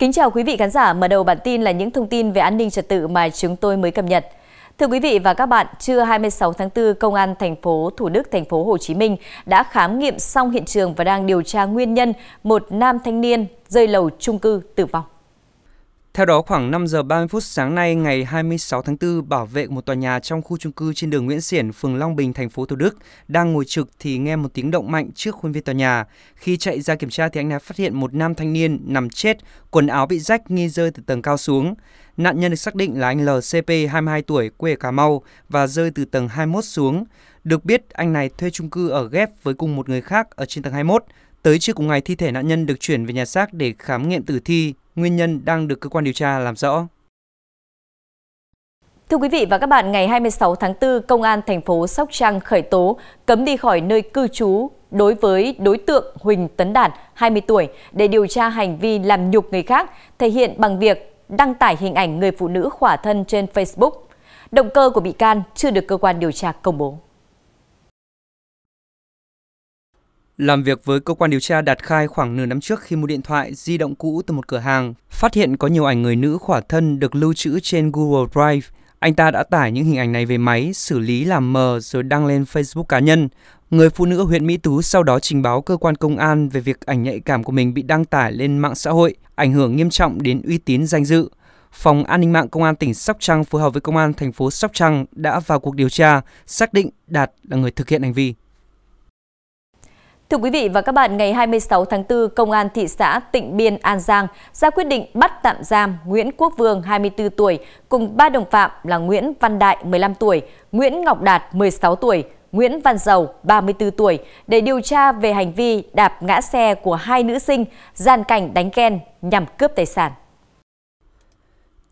Kính chào quý vị khán giả, mở đầu bản tin là những thông tin về an ninh trật tự mà chúng tôi mới cập nhật. Thưa quý vị và các bạn, trưa 26 tháng 4, Công an thành phố Thủ Đức, thành phố Hồ Chí Minh đã khám nghiệm xong hiện trường và đang điều tra nguyên nhân một nam thanh niên rơi lầu trung cư tử vong. Theo đó, khoảng 5 giờ 30 phút sáng nay ngày 26 tháng 4, bảo vệ một tòa nhà trong khu trung cư trên đường Nguyễn Xiển, phường Long Bình, thành phố Thủ Đức đang ngồi trực thì nghe một tiếng động mạnh trước khuôn viên tòa nhà. Khi chạy ra kiểm tra thì anh đã phát hiện một nam thanh niên nằm chết, quần áo bị rách nghi rơi từ tầng cao xuống. Nạn nhân được xác định là anh LCP 22 tuổi, quê ở Cà Mau và rơi từ tầng 21 xuống. Được biết, anh này thuê chung cư ở ghép với cùng một người khác ở trên tầng 21. Tới trước cùng ngày, thi thể nạn nhân được chuyển về nhà xác để khám nghiệm tử thi. Nguyên nhân đang được cơ quan điều tra làm rõ. Thưa quý vị và các bạn, ngày 26 tháng 4, Công an thành phố Sóc Trăng khởi tố cấm đi khỏi nơi cư trú đối với đối tượng Huỳnh Tấn Đạt, 20 tuổi, để điều tra hành vi làm nhục người khác, thể hiện bằng việc đăng tải hình ảnh người phụ nữ khỏa thân trên Facebook. Động cơ của bị can chưa được cơ quan điều tra công bố. Làm việc với cơ quan điều tra Đạt khai khoảng nửa năm trước khi mua điện thoại di động cũ từ một cửa hàng, phát hiện có nhiều ảnh người nữ khỏa thân được lưu trữ trên Google Drive. Anh ta đã tải những hình ảnh này về máy, xử lý làm mờ rồi đăng lên Facebook cá nhân. Người phụ nữ huyện Mỹ Tú sau đó trình báo cơ quan công an về việc ảnh nhạy cảm của mình bị đăng tải lên mạng xã hội, ảnh hưởng nghiêm trọng đến uy tín danh dự. Phòng An ninh mạng Công an tỉnh Sóc Trăng phối hợp với Công an thành phố Sóc Trăng đã vào cuộc điều tra, xác định Đạt là người thực hiện hành vi. Thưa quý vị và các bạn, ngày 26 tháng 4, Công an thị xã Tịnh Biên, An Giang ra quyết định bắt tạm giam Nguyễn Quốc Vương, 24 tuổi, cùng ba đồng phạm là Nguyễn Văn Đại, 15 tuổi, Nguyễn Ngọc Đạt, 16 tuổi, Nguyễn Văn Dầu, 34 tuổi, để điều tra về hành vi đạp ngã xe của hai nữ sinh, gian cảnh đánh ghen nhằm cướp tài sản.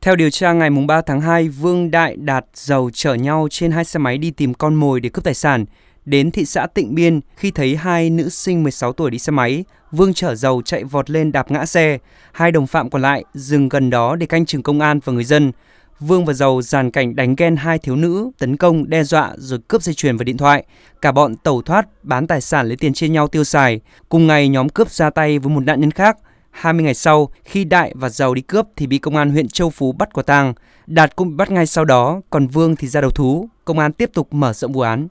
Theo điều tra ngày 3 tháng 2, Vương Đại Đạt Dầu chở nhau trên hai xe máy đi tìm con mồi để cướp tài sản. Đến thị xã Tịnh Biên, khi thấy hai nữ sinh 16 tuổi đi xe máy, Vương chở dầu chạy vọt lên đạp ngã xe. Hai đồng phạm còn lại dừng gần đó để canh chừng công an và người dân. Vương và Dầu dàn cảnh đánh ghen hai thiếu nữ, tấn công, đe dọa rồi cướp dây chuyền và điện thoại. Cả bọn tẩu thoát, bán tài sản lấy tiền chia nhau tiêu xài. Cùng ngày, nhóm cướp ra tay với một nạn nhân khác. 20 ngày sau, khi Đại và giàu đi cướp thì bị công an huyện Châu Phú bắt quả tang. Đạt cũng bị bắt ngay sau đó, còn Vương thì ra đầu thú. Công an tiếp tục mở rộng vụ án.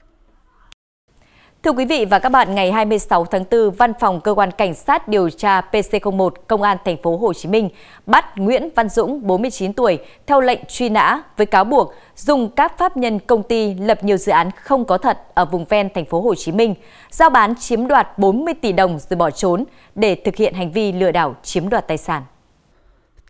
Thưa quý vị và các bạn, ngày 26 tháng 4, Văn phòng cơ quan cảnh sát điều tra PC01 Công an thành phố Hồ Chí Minh bắt Nguyễn Văn Dũng, 49 tuổi, theo lệnh truy nã với cáo buộc dùng các pháp nhân công ty lập nhiều dự án không có thật ở vùng ven thành phố Hồ Chí Minh, giao bán chiếm đoạt 40 tỷ đồng rồi bỏ trốn để thực hiện hành vi lừa đảo chiếm đoạt tài sản.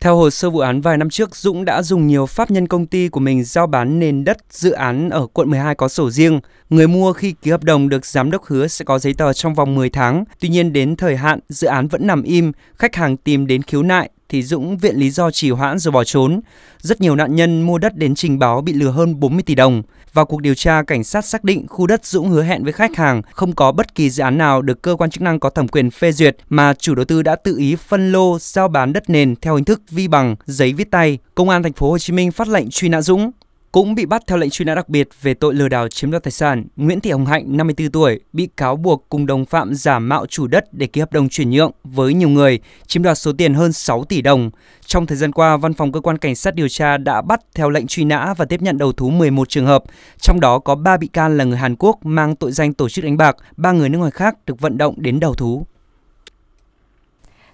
Theo hồ sơ vụ án vài năm trước, Dũng đã dùng nhiều pháp nhân công ty của mình giao bán nền đất dự án ở quận 12 có sổ riêng. Người mua khi ký hợp đồng được giám đốc hứa sẽ có giấy tờ trong vòng 10 tháng. Tuy nhiên đến thời hạn, dự án vẫn nằm im, khách hàng tìm đến khiếu nại thì Dũng viện lý do trì hoãn rồi bỏ trốn. Rất nhiều nạn nhân mua đất đến trình báo bị lừa hơn 40 tỷ đồng. Vào cuộc điều tra, cảnh sát xác định khu đất Dũng hứa hẹn với khách hàng không có bất kỳ dự án nào được cơ quan chức năng có thẩm quyền phê duyệt mà chủ đầu tư đã tự ý phân lô giao bán đất nền theo hình thức vi bằng, giấy viết tay. Công an thành phố Hồ Chí Minh phát lệnh truy nã Dũng cũng bị bắt theo lệnh truy nã đặc biệt về tội lừa đảo chiếm đoạt tài sản, Nguyễn Thị Hồng Hạnh, 54 tuổi, bị cáo buộc cùng đồng phạm giả mạo chủ đất để ký hợp đồng chuyển nhượng với nhiều người, chiếm đoạt số tiền hơn 6 tỷ đồng. Trong thời gian qua, Văn phòng Cơ quan Cảnh sát điều tra đã bắt theo lệnh truy nã và tiếp nhận đầu thú 11 trường hợp, trong đó có 3 bị can là người Hàn Quốc mang tội danh tổ chức đánh bạc, 3 người nước ngoài khác được vận động đến đầu thú.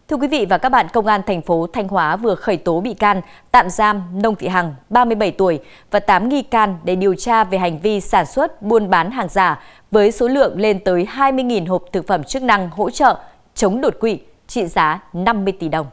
Thưa quý vị và các bạn, Công an thành phố Thanh Hóa vừa khởi tố bị can, tạm giam Nông Thị Hằng, 37 tuổi và 8 nghi can để điều tra về hành vi sản xuất, buôn bán hàng giả với số lượng lên tới 20.000 hộp thực phẩm chức năng hỗ trợ chống đột quỵ trị giá 50 tỷ đồng.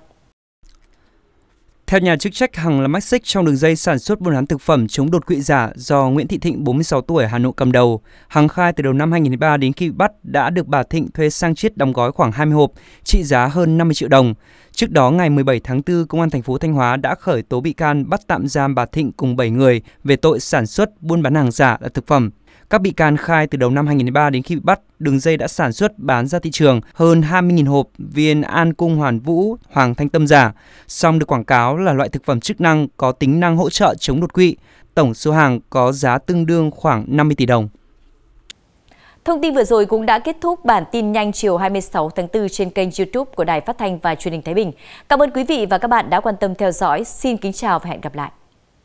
Theo nhà chức trách, Hằng là mắc xích trong đường dây sản xuất buôn bán thực phẩm chống đột quỵ giả do Nguyễn Thị Thịnh, 46 tuổi, Hà Nội cầm đầu. Hằng khai từ đầu năm 2003 đến khi bị bắt đã được bà Thịnh thuê sang chiết đóng gói khoảng 20 hộp, trị giá hơn 50 triệu đồng. Trước đó, ngày 17 tháng 4, Công an thành phố Thanh Hóa đã khởi tố bị can bắt tạm giam bà Thịnh cùng 7 người về tội sản xuất buôn bán hàng giả là thực phẩm các bị can khai từ đầu năm 2003 đến khi bị bắt, đường dây đã sản xuất bán ra thị trường hơn 20.000 hộp viên An Cung Hoàn Vũ, Hoàng Thanh Tâm giả, song được quảng cáo là loại thực phẩm chức năng có tính năng hỗ trợ chống đột quỵ. Tổng số hàng có giá tương đương khoảng 50 tỷ đồng. Thông tin vừa rồi cũng đã kết thúc bản tin nhanh chiều 26 tháng 4 trên kênh YouTube của Đài Phát thanh và Truyền hình Thái Bình. Cảm ơn quý vị và các bạn đã quan tâm theo dõi. Xin kính chào và hẹn gặp lại.